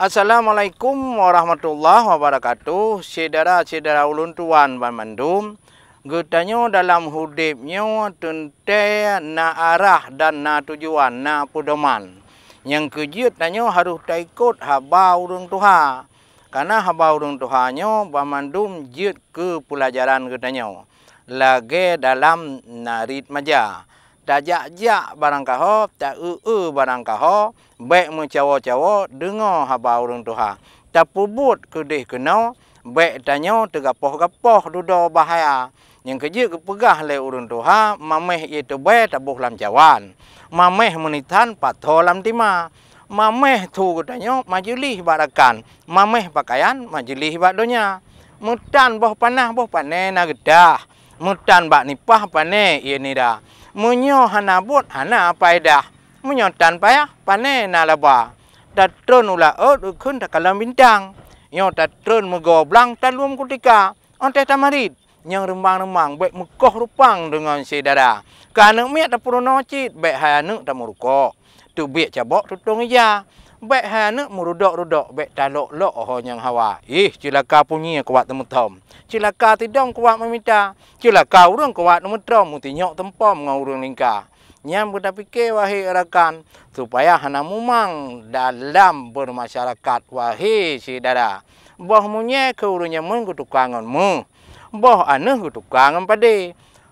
Assalamualaikum warahmatullahi wabarakatuh. Sedara-sedara ulun tuan Bandung. Gutanyo dalam hudipnyo tente na arah dan na tujuan na pedoman Yang kejut tanyo harus taikut haba urung tuha. Karena haba urung tuhanyo bamandum jut ke pelajaran gutanyo. Lagi dalam narit majah. Tak jak-jak barang kaho, tak u-u barang kaho, baik mencawa-cawa dengar haba orang Tuhan. Tak pubut kedih kena, baik tanya tergapoh-gapoh duda bahaya. Yang kerja kepegah oleh orang Tuhan, mameh itu baik tabuh lam jawan. Mameh menitan patuh lam timah. Mameh tu katanya majulih barakan. Mameh pakaian majulih badunya. Mutan boh panah boh panah nak gedah. Mutan bak nipah panah ini dah munyo hana bot hana pai dah munyo tan pai pane na la ba datron ula o khun kalam bintang yo datron mugo blang tan lum kutika onte tamarit nyang rembang rembang be mekoh rupang dengan si dada kanak miat ta puruno cit be hanu ta muruko tu be cabok tutung ya Baik hana merudak-rudak baik talok-lok oh yang hawa. Ih, cilaka punyi kuat temutom. Cilaka tidong kuat meminta. Cilaka urung kuat temutom muti nyok tempom ngau urung lingka. Nyam kita pikir wahai rakan supaya hana mumang dalam bermasyarakat wahai si dara. Boh munye ke urunya mun ku tukangon mu. Boh anu ku tukangon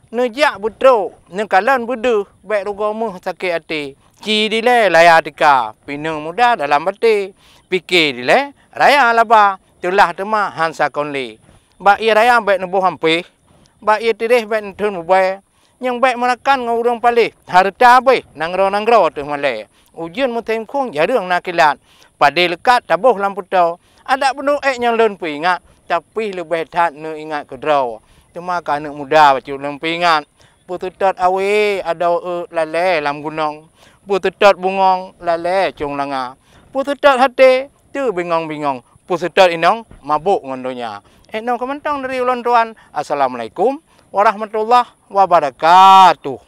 Nejak butuk, nekalan budu, baik rugamu sakit hati. Ki le laya tika pinung muda dalam beti. Pikir le, raya laba tulah tema hansa konli. Ba ia raya baik nubuh hampi. Ba ia tidih baik nubu mubai. Yang baik menekan ngurung pali. Harta abai nangro-nangro tu malai. Ujian mutim kong jarang nakilat. Pada lekat tabuh lampu tau. Ada penuh ek yang lun peringat. Tapi lebih tak nu ingat ke Cuma kanak muda baca lun peringat. Putut awi ada lalai lam gunung putetat bungong lale cung langa. Putetat hati tu bingong-bingong. Putetat inong mabuk ngondonya. Enong eh, kementang dari ulon tuan. Assalamualaikum warahmatullahi wabarakatuh.